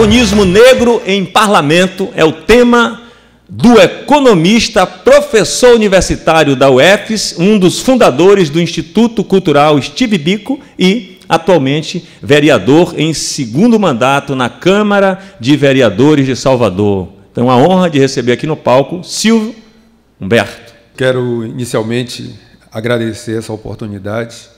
Protagonismo negro em parlamento é o tema do economista, professor universitário da UFES, um dos fundadores do Instituto Cultural Steve Bico e atualmente vereador em segundo mandato na Câmara de Vereadores de Salvador. Então, a honra de receber aqui no palco Silvio Humberto. Quero inicialmente agradecer essa oportunidade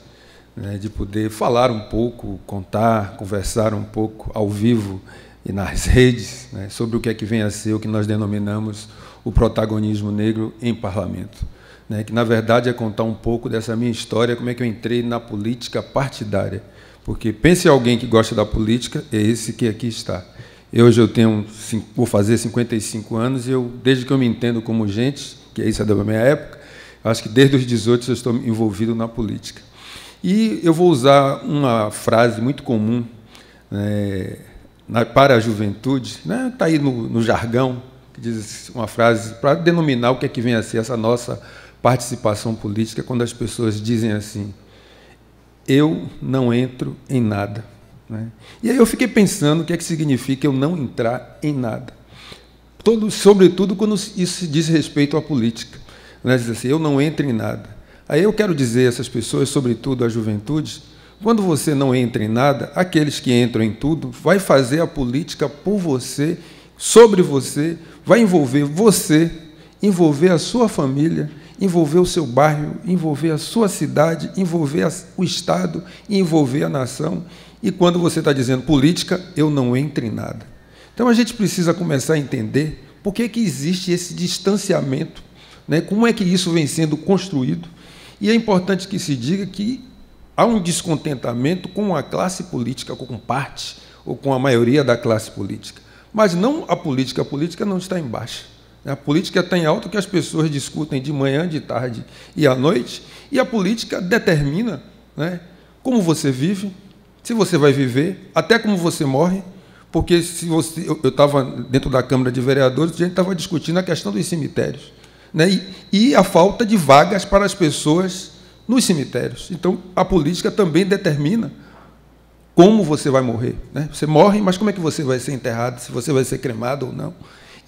né, de poder falar um pouco, contar, conversar um pouco ao vivo e nas redes né, sobre o que é que vem a ser o que nós denominamos o protagonismo negro em parlamento. Né, que, na verdade, é contar um pouco dessa minha história, como é que eu entrei na política partidária. Porque pense alguém que gosta da política, é esse que aqui está. Eu, hoje eu tenho, vou fazer 55 anos e eu, desde que eu me entendo como gente, que é isso da minha época, acho que desde os 18 eu estou envolvido na política. E eu vou usar uma frase muito comum, né, na, para a juventude, está né? Tá aí no, no, jargão, que diz uma frase para denominar o que é que vem a ser essa nossa participação política, quando as pessoas dizem assim: eu não entro em nada. Né? E aí eu fiquei pensando o que é que significa eu não entrar em nada. Todo, sobretudo quando isso diz respeito à política. Né? Diz assim: eu não entro em nada. Aí eu quero dizer a essas pessoas, sobretudo à juventude, quando você não entra em nada, aqueles que entram em tudo vai fazer a política por você, sobre você, vai envolver você, envolver a sua família, envolver o seu bairro, envolver a sua cidade, envolver o estado, envolver a nação. E quando você está dizendo política, eu não entro em nada. Então a gente precisa começar a entender por que, que existe esse distanciamento, né? como é que isso vem sendo construído. E é importante que se diga que há um descontentamento com a classe política, com parte ou com a maioria da classe política. Mas não a política, a política não está em baixa. A política está em alto, que as pessoas discutem de manhã, de tarde e à noite, e a política determina né, como você vive, se você vai viver, até como você morre, porque se você, eu estava dentro da Câmara de Vereadores, a gente estava discutindo a questão dos cemitérios né, e, e a falta de vagas para as pessoas nos cemitérios. Então, a política também determina como você vai morrer. Né? Você morre, mas como é que você vai ser enterrado, se você vai ser cremado ou não.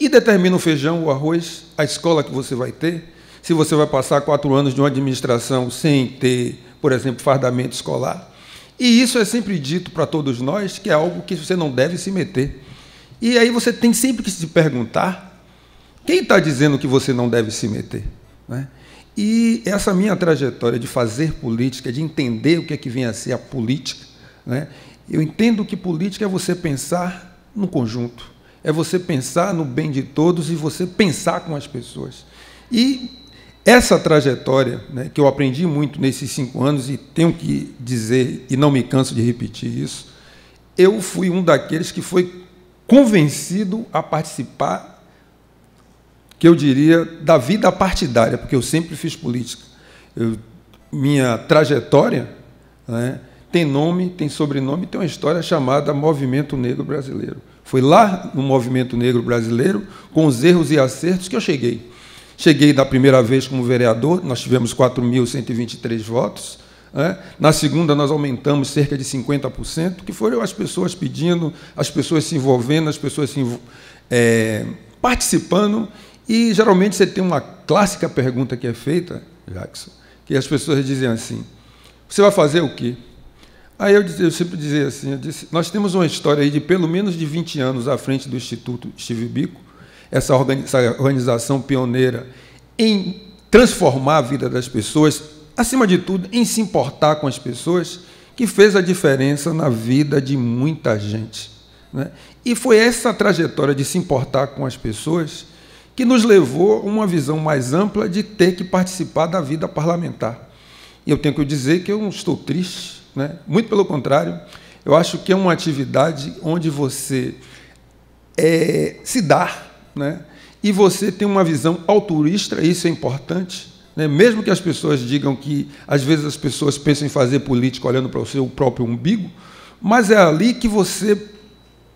E determina o feijão, o arroz, a escola que você vai ter, se você vai passar quatro anos de uma administração sem ter, por exemplo, fardamento escolar. E isso é sempre dito para todos nós que é algo que você não deve se meter. E aí você tem sempre que se perguntar quem está dizendo que você não deve se meter. Né? E essa minha trajetória de fazer política, de entender o que é que vem a ser a política, né? eu entendo que política é você pensar no conjunto, é você pensar no bem de todos e você pensar com as pessoas. E essa trajetória, né, que eu aprendi muito nesses cinco anos, e tenho que dizer, e não me canso de repetir isso, eu fui um daqueles que foi convencido a participar que eu diria, da vida partidária, porque eu sempre fiz política. Eu, minha trajetória né, tem nome, tem sobrenome, tem uma história chamada Movimento Negro Brasileiro. Foi lá no Movimento Negro Brasileiro, com os erros e acertos, que eu cheguei. Cheguei da primeira vez como vereador, nós tivemos 4.123 votos. Né? Na segunda, nós aumentamos cerca de 50%, que foram as pessoas pedindo, as pessoas se envolvendo, as pessoas se, é, participando e geralmente você tem uma clássica pergunta que é feita, Jackson, que as pessoas dizem assim: você vai fazer o quê? Aí eu, eu sempre dizia assim: eu disse, nós temos uma história de pelo menos de 20 anos à frente do Instituto Steve Bico, essa organização pioneira em transformar a vida das pessoas, acima de tudo, em se importar com as pessoas, que fez a diferença na vida de muita gente. Né? E foi essa trajetória de se importar com as pessoas que nos levou a uma visão mais ampla de ter que participar da vida parlamentar. E eu tenho que dizer que eu não estou triste, né? muito pelo contrário, eu acho que é uma atividade onde você é, se dá, né? e você tem uma visão altruísta, isso é importante. Né? Mesmo que as pessoas digam que, às vezes, as pessoas pensam em fazer política olhando para o seu próprio umbigo, mas é ali que você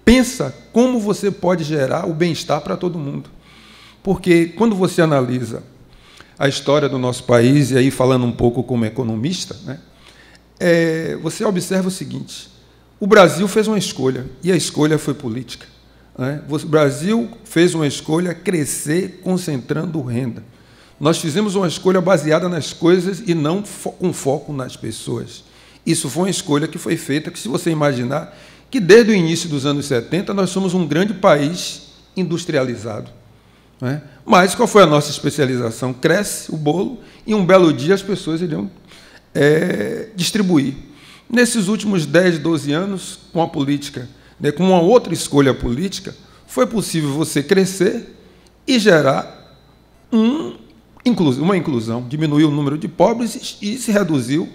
pensa como você pode gerar o bem-estar para todo mundo. Porque quando você analisa a história do nosso país, e aí falando um pouco como economista, né, é, você observa o seguinte: o Brasil fez uma escolha, e a escolha foi política. Né? O Brasil fez uma escolha crescer concentrando renda. Nós fizemos uma escolha baseada nas coisas e não fo com foco nas pessoas. Isso foi uma escolha que foi feita, que se você imaginar, que desde o início dos anos 70 nós somos um grande país industrializado. Né? Mas qual foi a nossa especialização? Cresce o bolo e um belo dia as pessoas iriam é, distribuir. Nesses últimos 10, 12 anos, com a política, né, com uma outra escolha política, foi possível você crescer e gerar um, uma inclusão, diminuiu o número de pobres e se reduziu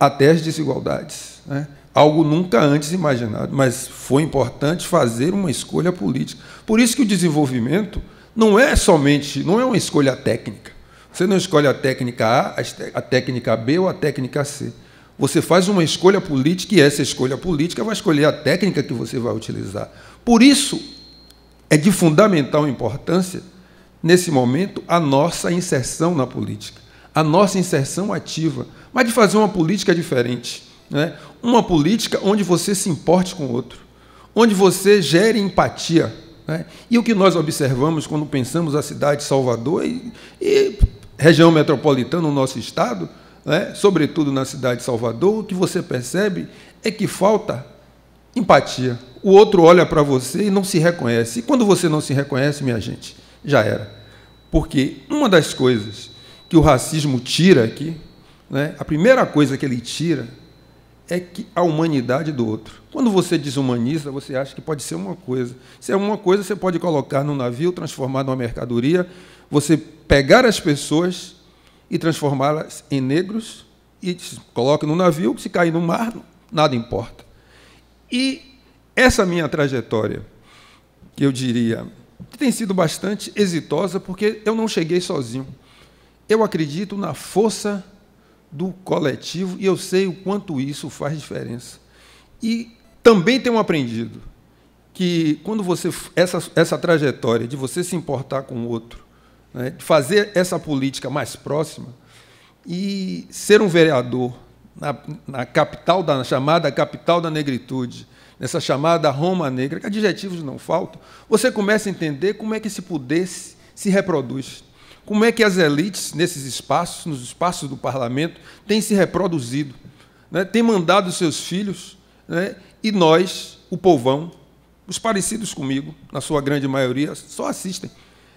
até as desigualdades. Né? Algo nunca antes imaginado, mas foi importante fazer uma escolha política. Por isso que o desenvolvimento não é somente, não é uma escolha técnica. Você não escolhe a técnica A, a técnica B ou a técnica C. Você faz uma escolha política e essa escolha política vai escolher a técnica que você vai utilizar. Por isso, é de fundamental importância, nesse momento, a nossa inserção na política, a nossa inserção ativa, mas de fazer uma política diferente. Né? Uma política onde você se importe com o outro, onde você gere empatia né? E o que nós observamos quando pensamos a cidade de Salvador e, e região metropolitana, o no nosso estado, né? sobretudo na cidade de Salvador, o que você percebe é que falta empatia. O outro olha para você e não se reconhece. E quando você não se reconhece, minha gente, já era. Porque uma das coisas que o racismo tira aqui, né? a primeira coisa que ele tira é que a humanidade do outro. Quando você desumaniza, você acha que pode ser uma coisa. Se é uma coisa, você pode colocar num navio, transformar numa mercadoria, você pegar as pessoas e transformá-las em negros e coloca no navio, se cair no mar, nada importa. E essa minha trajetória, que eu diria, tem sido bastante exitosa, porque eu não cheguei sozinho. Eu acredito na força do coletivo e eu sei o quanto isso faz diferença. E também tenho aprendido que quando você essa, essa trajetória de você se importar com o outro, né, de fazer essa política mais próxima e ser um vereador na, na capital da na chamada capital da negritude, nessa chamada Roma Negra, que adjetivos não faltam, você começa a entender como é que esse poder se, se reproduz como é que as elites, nesses espaços, nos espaços do parlamento, têm se reproduzido, né? têm mandado seus filhos, né? e nós, o povão, os parecidos comigo, na sua grande maioria, só assistem.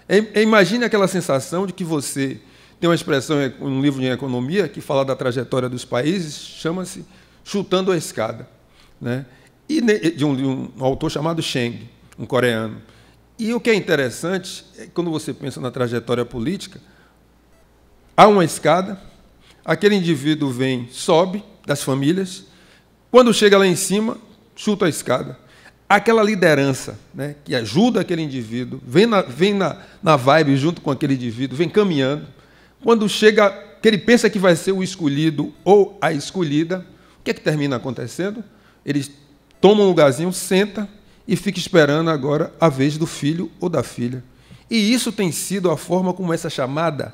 É, é, imagine aquela sensação de que você tem uma expressão, em um livro de economia que fala da trajetória dos países, chama-se Chutando a Escada, né? e de um, de um autor chamado Cheng, um coreano. E o que é interessante, é quando você pensa na trajetória política, há uma escada, aquele indivíduo vem, sobe das famílias, quando chega lá em cima, chuta a escada. Aquela liderança né, que ajuda aquele indivíduo, vem, na, vem na, na vibe junto com aquele indivíduo, vem caminhando. Quando chega, que ele pensa que vai ser o escolhido ou a escolhida, o que é que termina acontecendo? Eles toma um lugarzinho, senta, e fica esperando agora a vez do filho ou da filha. E isso tem sido a forma como essa chamada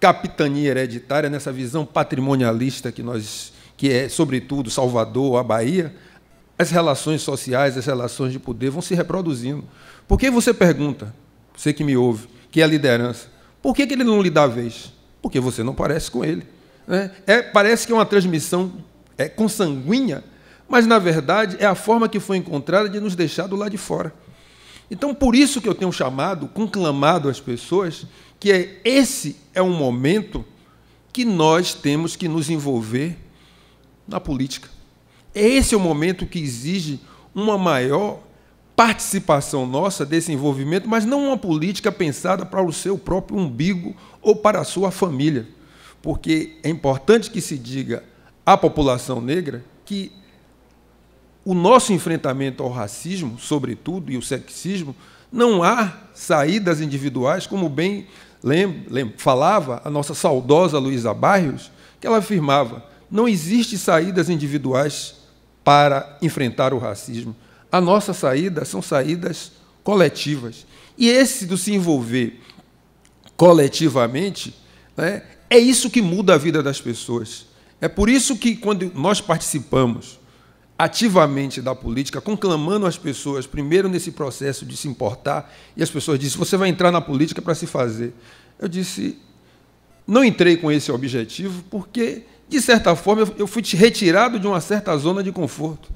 capitania hereditária, nessa visão patrimonialista que nós que é sobretudo Salvador, a Bahia, as relações sociais, as relações de poder vão se reproduzindo. Por que você pergunta, você que me ouve, que é a liderança, por que, ele não lhe dá vez? Porque você não parece com ele. Né? É, parece que é uma transmissão é, consanguínea mas na verdade é a forma que foi encontrada de nos deixar do lado de fora. Então, por isso que eu tenho chamado, conclamado as pessoas, que é, esse é um momento que nós temos que nos envolver na política. É esse é o momento que exige uma maior participação nossa desse envolvimento, mas não uma política pensada para o seu próprio umbigo ou para a sua família. Porque é importante que se diga à população negra que o nosso enfrentamento ao racismo, sobretudo, e o sexismo, não há saídas individuais, como bem falava a nossa saudosa Luísa Barrios, que ela afirmava: não existe saídas individuais para enfrentar o racismo. A nossa saída são saídas coletivas. E esse do se envolver coletivamente né, é isso que muda a vida das pessoas. É por isso que, quando nós participamos ativamente da política, conclamando as pessoas, primeiro nesse processo de se importar, e as pessoas dizem: você vai entrar na política para se fazer. Eu disse: não entrei com esse objetivo, porque, de certa forma, eu fui retirado de uma certa zona de conforto.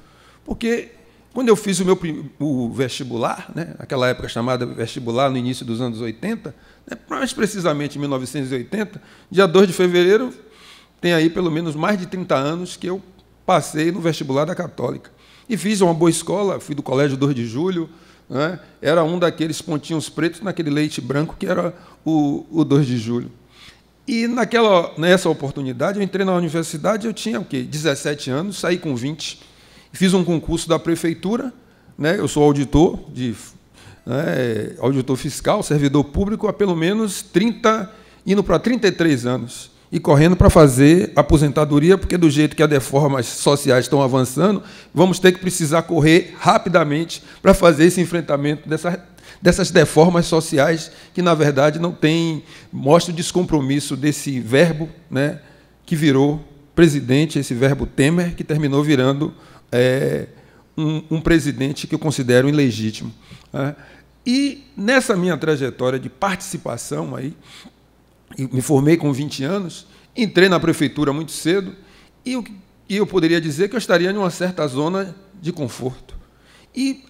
Porque, quando eu fiz o meu o vestibular, né, Aquela época chamada vestibular, no início dos anos 80, né, mais precisamente em 1980, dia 2 de fevereiro, tem aí pelo menos mais de 30 anos que eu passei no vestibular da Católica. E fiz uma boa escola, fui do Colégio 2 de Julho, né? era um daqueles pontinhos pretos naquele leite branco que era o, o 2 de Julho. E naquela, nessa oportunidade, eu entrei na universidade, eu tinha o quê? 17 anos, saí com 20, fiz um concurso da prefeitura, né? eu sou auditor, de, né? auditor fiscal, servidor público há pelo menos 30, indo para 33 anos e correndo para fazer aposentadoria, porque do jeito que as reformas sociais estão avançando, vamos ter que precisar correr rapidamente para fazer esse enfrentamento dessa, dessas deformas sociais que, na verdade, não tem, mostra o descompromisso desse verbo né, que virou presidente, esse verbo Temer, que terminou virando é, um, um, presidente que eu considero ilegítimo. Né? E nessa minha trajetória de participação aí, me formei com 20 anos, entrei na prefeitura muito cedo e eu, e eu poderia dizer que eu estaria em uma certa zona de conforto. E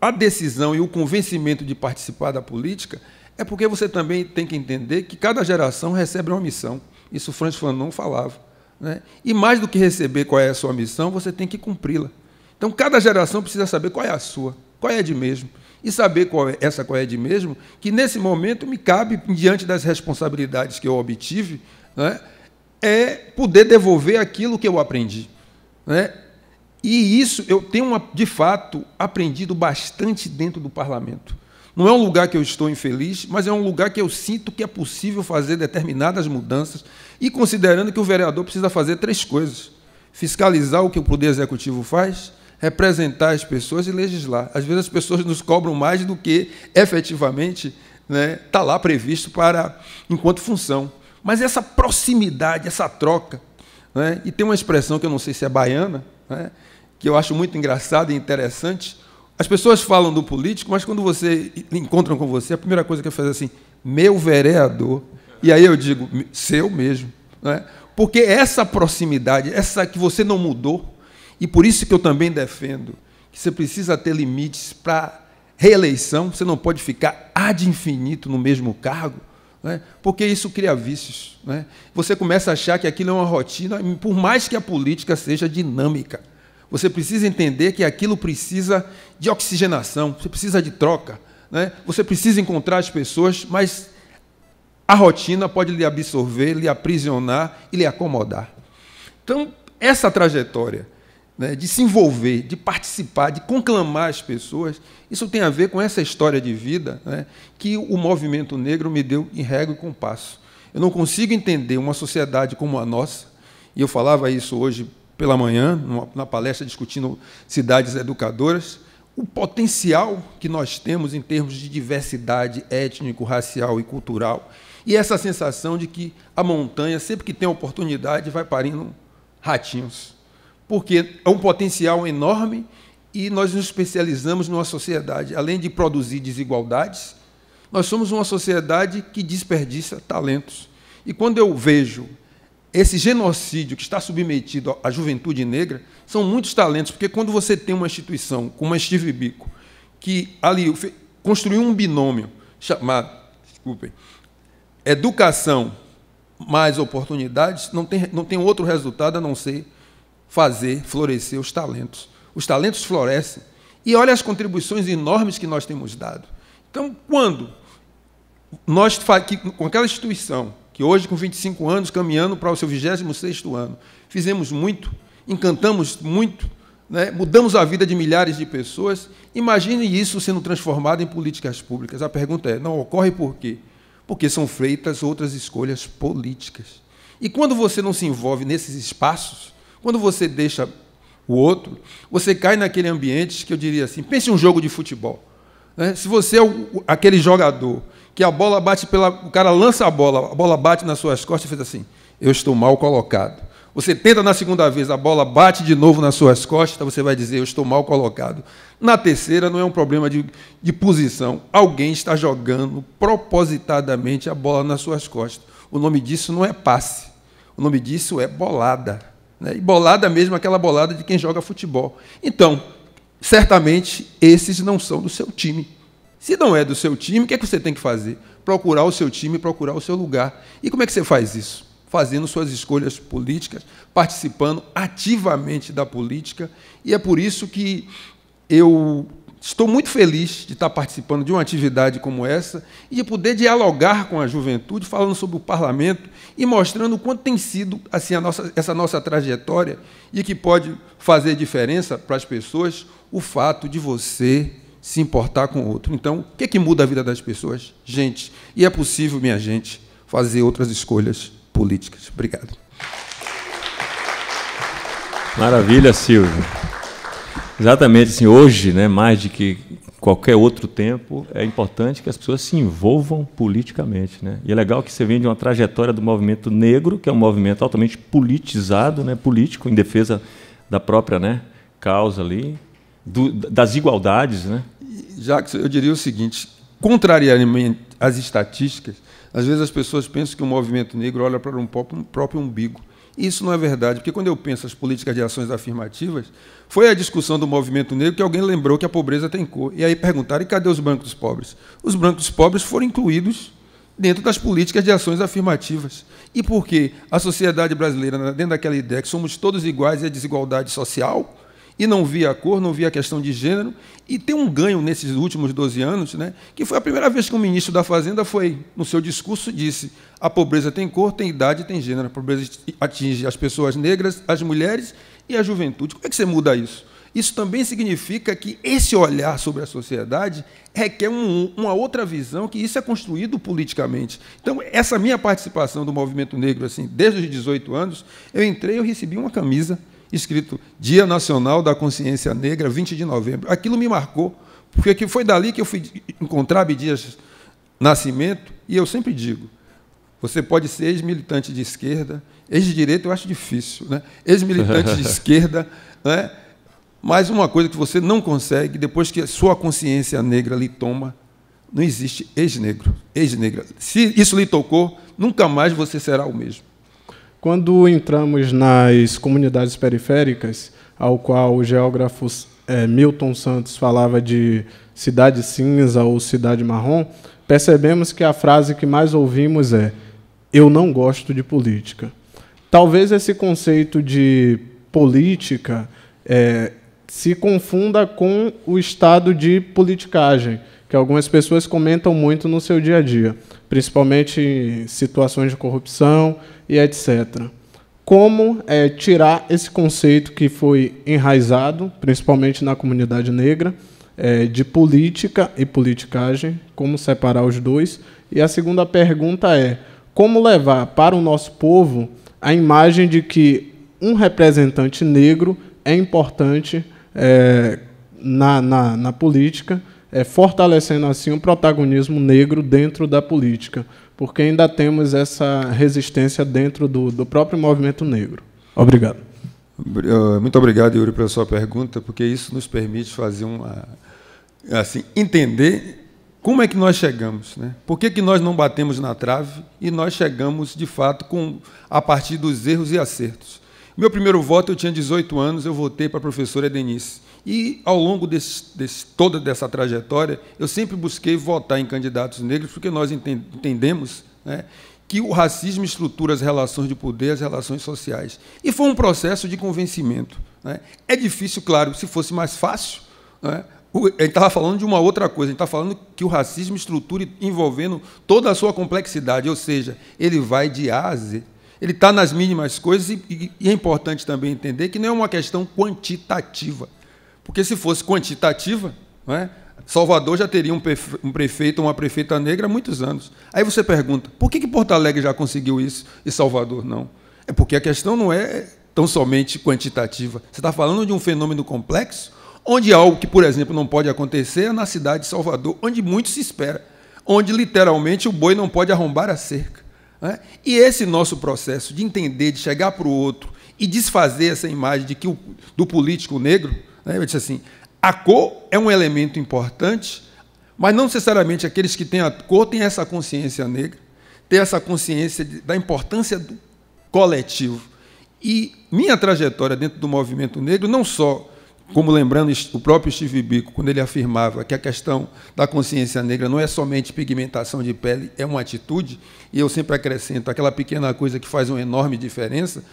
a decisão e o convencimento de participar da política é porque você também tem que entender que cada geração recebe uma missão. Isso Franz Fanon falava. Né? E mais do que receber qual é a sua missão, você tem que cumpri-la. Então, cada geração precisa saber qual é a sua, qual é a de mesmo e saber qual é, essa qual é de mesmo, que nesse momento me cabe, diante das responsabilidades que eu obtive, né, é poder devolver aquilo que eu aprendi. Né? E isso eu tenho, de fato, aprendido bastante dentro do parlamento. Não é um lugar que eu estou infeliz, mas é um lugar que eu sinto que é possível fazer determinadas mudanças, e considerando que o vereador precisa fazer três coisas: fiscalizar o que o Poder Executivo faz, representar as pessoas e legislar. Às vezes as pessoas nos cobram mais do que efetivamente está né, tá lá previsto para enquanto função. Mas essa proximidade, essa troca, né, e tem uma expressão que eu não sei se é baiana, né, que eu acho muito engraçada e interessante. As pessoas falam do político, mas quando você encontram com você, a primeira coisa que eu faço é assim, meu vereador. E aí eu digo, seu mesmo. Né? Porque essa proximidade, essa que você não mudou, e por isso que eu também defendo que você precisa ter limites para reeleição, você não pode ficar ad infinito no mesmo cargo, né? porque isso cria vícios. Né? Você começa a achar que aquilo é uma rotina, por mais que a política seja dinâmica. Você precisa entender que aquilo precisa de oxigenação, você precisa de troca, né? você precisa encontrar as pessoas, mas a rotina pode lhe absorver, lhe aprisionar e lhe acomodar. Então, essa trajetória né, de se envolver, de participar, de conclamar as pessoas, isso tem a ver com essa história de vida né, que o movimento negro me deu em régua e compasso. Eu não consigo entender uma sociedade como a nossa, e eu falava isso hoje pela manhã, numa, na palestra discutindo cidades educadoras, o potencial que nós temos em termos de diversidade étnico, racial e cultural, e essa sensação de que a montanha, sempre que tem oportunidade, vai parindo ratinhos porque é um potencial enorme e nós nos especializamos numa sociedade, além de produzir desigualdades, nós somos uma sociedade que desperdiça talentos. E quando eu vejo esse genocídio que está submetido à juventude negra, são muitos talentos, porque quando você tem uma instituição como a Steve Bico, que ali construiu um binômio chamado, desculpem, educação mais oportunidades, não tem, não tem outro resultado a não ser fazer florescer os talentos. Os talentos florescem. E olha as contribuições enormes que nós temos dado. Então, quando nós, com aquela instituição, que hoje, com 25 anos, caminhando para o seu 26º ano, fizemos muito, encantamos muito, né? mudamos a vida de milhares de pessoas, imagine isso sendo transformado em políticas públicas. A pergunta é, não ocorre por quê? Porque são feitas outras escolhas políticas. E quando você não se envolve nesses espaços, quando você deixa o outro, você cai naquele ambiente que eu diria assim: pense um jogo de futebol. Né? Se você é o, aquele jogador que a bola bate pela. O cara lança a bola, a bola bate nas suas costas e fez assim: eu estou mal colocado. Você tenta na segunda vez, a bola bate de novo nas suas costas, você vai dizer: eu estou mal colocado. Na terceira, não é um problema de, de posição. Alguém está jogando propositadamente a bola nas suas costas. O nome disso não é passe. O nome disso é bolada. Né? E bolada mesmo, aquela bolada de quem joga futebol. Então, certamente esses não são do seu time. Se não é do seu time, o que, é que você tem que fazer? Procurar o seu time, procurar o seu lugar. E como é que você faz isso? Fazendo suas escolhas políticas, participando ativamente da política. E é por isso que eu Estou muito feliz de estar participando de uma atividade como essa e de poder dialogar com a juventude, falando sobre o parlamento e mostrando o quanto tem sido assim, nossa, essa nossa trajetória e que pode fazer diferença para as pessoas o fato de você se importar com o outro. Então, o que, é que muda a vida das pessoas? Gente. E é possível, minha gente, fazer outras escolhas políticas. Obrigado. Maravilha, Silvio. Exatamente, assim, hoje, né, mais de que qualquer outro tempo, é importante que as pessoas se envolvam politicamente. Né? E é legal que você vem de uma trajetória do movimento negro, que é um movimento altamente politizado, né, político, em defesa da própria né, causa ali, do, das igualdades. Né? que eu diria o seguinte, contrariamente às estatísticas, às vezes as pessoas pensam que o movimento negro olha para o próprio umbigo. Isso não é verdade, porque quando eu penso as políticas de ações afirmativas, foi a discussão do movimento negro que alguém lembrou que a pobreza tem cor. E aí perguntaram: e cadê os brancos pobres? Os brancos pobres foram incluídos dentro das políticas de ações afirmativas. E por que a sociedade brasileira, dentro daquela ideia que somos todos iguais e a desigualdade social, e não via a cor, não via a questão de gênero, e tem um ganho nesses últimos 12 anos, né, que foi a primeira vez que o ministro da Fazenda foi, no seu discurso, disse a pobreza tem cor, tem idade, tem gênero, a pobreza atinge as pessoas negras, as mulheres e a juventude. Como é que você muda isso? Isso também significa que esse olhar sobre a sociedade requer um, uma outra visão, que isso é construído politicamente. Então, essa minha participação do movimento negro, assim, desde os 18 anos, eu entrei, eu recebi uma camisa escrito Dia Nacional da Consciência Negra, 20 de novembro. Aquilo me marcou, porque foi dali que eu fui encontrar Abdias Nascimento, e eu sempre digo, você pode ser ex-militante de esquerda, ex-direita eu acho difícil, né? ex-militante de esquerda, né? mas uma coisa que você não consegue, depois que a sua consciência negra lhe toma, não existe ex-negro, ex-negra. Se isso lhe tocou, nunca mais você será o mesmo. Quando entramos nas comunidades periféricas, ao qual o geógrafo é, Milton Santos falava de cidade cinza ou cidade marrom, percebemos que a frase que mais ouvimos é: Eu não gosto de política. Talvez esse conceito de política é, se confunda com o estado de politicagem, que algumas pessoas comentam muito no seu dia a dia, principalmente em situações de corrupção e etc. Como é, tirar esse conceito que foi enraizado, principalmente na comunidade negra, é, de política e politicagem, como separar os dois? E a segunda pergunta é: como levar para o nosso povo a imagem de que um representante negro é importante é, na, na, na política é, fortalecendo assim o um protagonismo negro dentro da política, porque ainda temos essa resistência dentro do, do próprio movimento negro. Obrigado. Eh, muito obrigado, Yuri, pela sua pergunta, porque isso nos permite fazer uma assim entender como é que nós chegamos, né? Por que, que nós não batemos na trave e nós chegamos de fato com a partir dos erros e acertos? Meu primeiro voto eu tinha 18 anos, eu votei para a professora Denise. E ao longo desse, desse, toda dessa trajetória, eu sempre busquei votar em candidatos negros, porque nós entendemos né, que o racismo estrutura as relações de poder, as relações sociais. E foi um processo de convencimento. Né? É difícil, claro, se fosse mais fácil. Né? A gente estava falando de uma outra coisa, a gente está falando que o racismo estrutura envolvendo toda a sua complexidade, ou seja, ele vai de A a Z. Ele está nas mínimas coisas e, e é importante também entender que não é uma questão quantitativa porque se fosse quantitativa, é? Salvador já teria um prefeito ou uma prefeita negra há muitos anos. Aí você pergunta, por que, que Porto Alegre já conseguiu isso e Salvador não? É porque a questão não é tão somente quantitativa. Você está falando de um fenômeno complexo, onde algo que, por exemplo, não pode acontecer é na cidade de Salvador, onde muito se espera, onde literalmente o boi não pode arrombar a cerca. É? E esse nosso processo de entender, de chegar para o outro e desfazer essa imagem de que o, do político negro né? Eu disse assim: a cor é um elemento importante, mas não necessariamente aqueles que têm a cor têm essa consciência negra, têm essa consciência da importância do coletivo. E minha trajetória dentro do movimento negro, não só como lembrando o próprio Steve Biko, quando ele afirmava que a questão da consciência negra não é somente pigmentação de pele, é uma atitude, e eu sempre acrescento aquela pequena coisa que faz uma enorme diferença,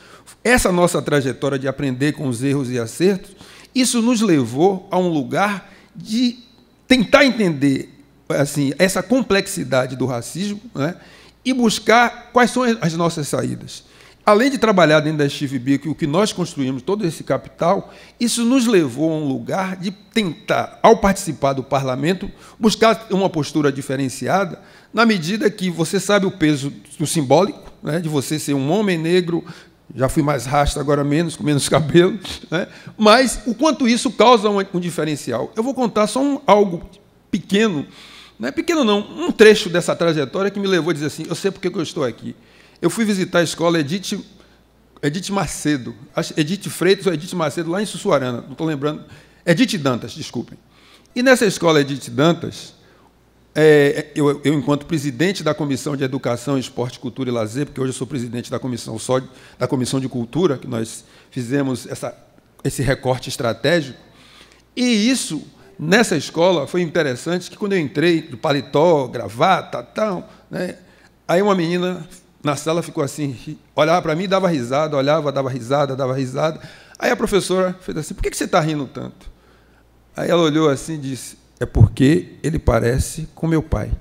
essa nossa trajetória de aprender com os erros e acertos isso nos levou a um lugar de tentar entender assim essa complexidade do racismo né? e buscar quais são as nossas saídas. Além de trabalhar dentro da Steve Bick, o que nós construímos, todo esse capital, isso nos levou a um lugar de tentar, ao participar do parlamento, buscar uma postura diferenciada, na medida que você sabe o peso do simbólico, né, de você ser um homem negro já fui mais rasta, agora menos, com menos cabelo. Né? Mas o quanto isso causa um, um diferencial. Eu vou contar só um, algo pequeno, não é pequeno não, um trecho dessa trajetória que me levou a dizer assim, eu sei porque eu estou aqui. Eu fui visitar a escola Edith, Edith Macedo, Edith Freitas ou Edith Macedo, lá em Sussuarana, não estou lembrando. Edith Dantas, desculpem. E nessa escola Edith Dantas, é, eu, eu, enquanto presidente da Comissão de Educação, Esporte, Cultura e Lazer, porque hoje eu sou presidente da comissão só da Comissão de Cultura, que nós fizemos essa, esse recorte estratégico, e isso nessa escola foi interessante que quando eu entrei de paletó, gravata, tal, né, aí uma menina na sala ficou assim, olhava para mim e dava risada, olhava, dava risada, dava risada. Aí a professora fez assim: "Por que você está rindo tanto?" Aí ela olhou assim e disse: é porque ele parece com meu pai.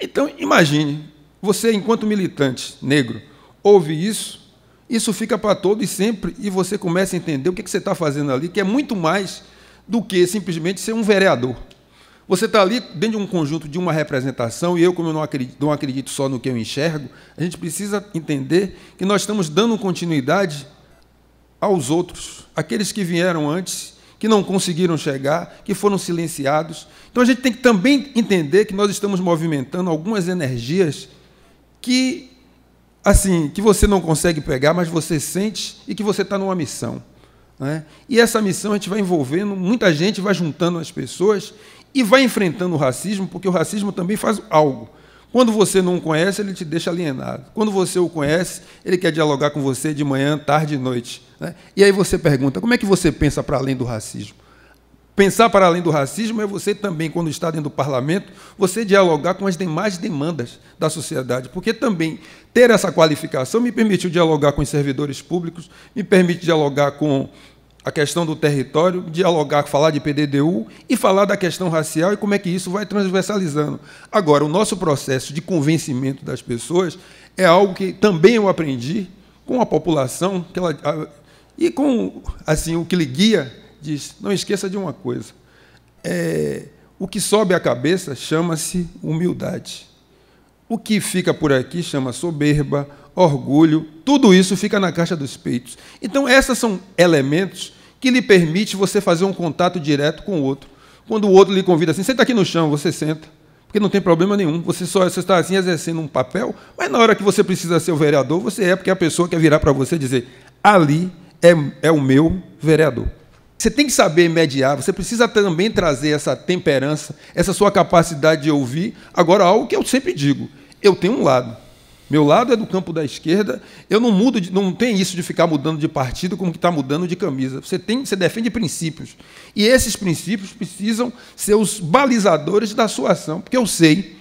Então, imagine, você, enquanto militante negro, ouve isso, isso fica para todo e sempre, e você começa a entender o que você está fazendo ali, que é muito mais do que simplesmente ser um vereador. Você está ali dentro de um conjunto de uma representação, e eu, como eu não acredito, não acredito só no que eu enxergo, a gente precisa entender que nós estamos dando continuidade aos outros, aqueles que vieram antes que não conseguiram chegar, que foram silenciados. Então a gente tem que também entender que nós estamos movimentando algumas energias que assim, que você não consegue pegar, mas você sente e que você está numa missão. Né? E essa missão a gente vai envolvendo muita gente, vai juntando as pessoas e vai enfrentando o racismo, porque o racismo também faz algo. Quando você não o conhece, ele te deixa alienado. Quando você o conhece, ele quer dialogar com você de manhã, tarde e noite. Né? E aí você pergunta: como é que você pensa para além do racismo? Pensar para além do racismo é você também, quando está dentro do parlamento, você dialogar com as demais demandas da sociedade, porque também ter essa qualificação me permitiu dialogar com os servidores públicos, me permite dialogar com a questão do território, dialogar, falar de PDDU e falar da questão racial e como é que isso vai transversalizando. Agora, o nosso processo de convencimento das pessoas é algo que também eu aprendi com a população que ela, e com assim o que lhe guia diz: não esqueça de uma coisa. É, o que sobe a cabeça chama-se humildade. O que fica por aqui chama soberba, orgulho, tudo isso fica na caixa dos peitos. Então, esses são elementos que lhe permite você fazer um contato direto com o outro. Quando o outro lhe convida assim, senta aqui no chão, você senta, porque não tem problema nenhum. Você só você está assim exercendo um papel, mas na hora que você precisa ser o vereador, você é, porque é a pessoa quer virar para você e dizer: ali é, é o meu vereador. Você tem que saber mediar, você precisa também trazer essa temperança, essa sua capacidade de ouvir. Agora, algo que eu sempre digo: eu tenho um lado. Meu lado é do campo da esquerda. Eu não mudo, de, não tem isso de ficar mudando de partido como que está mudando de camisa. Você tem, você defende princípios. E esses princípios precisam ser os balizadores da sua ação, porque eu sei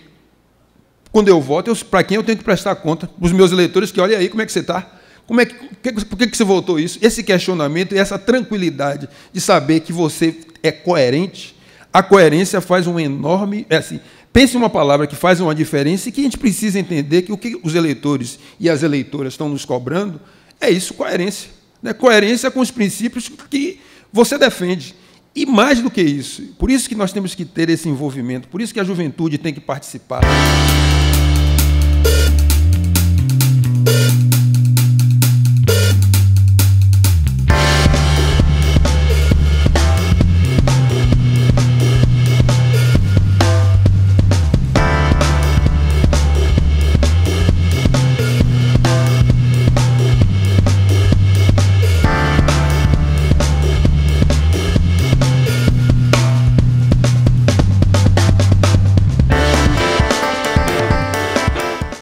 quando eu voto, para quem eu tenho que prestar conta, os meus eleitores que olha aí como é que você está. Como é que, por que, que você votou isso? Esse questionamento e essa tranquilidade de saber que você é coerente, a coerência faz um enorme. É assim, Pense uma palavra que faz uma diferença e que a gente precisa entender que o que os eleitores e as eleitoras estão nos cobrando é isso, coerência. Né? Coerência com os princípios que você defende. E mais do que isso, por isso que nós temos que ter esse envolvimento, por isso que a juventude tem que participar.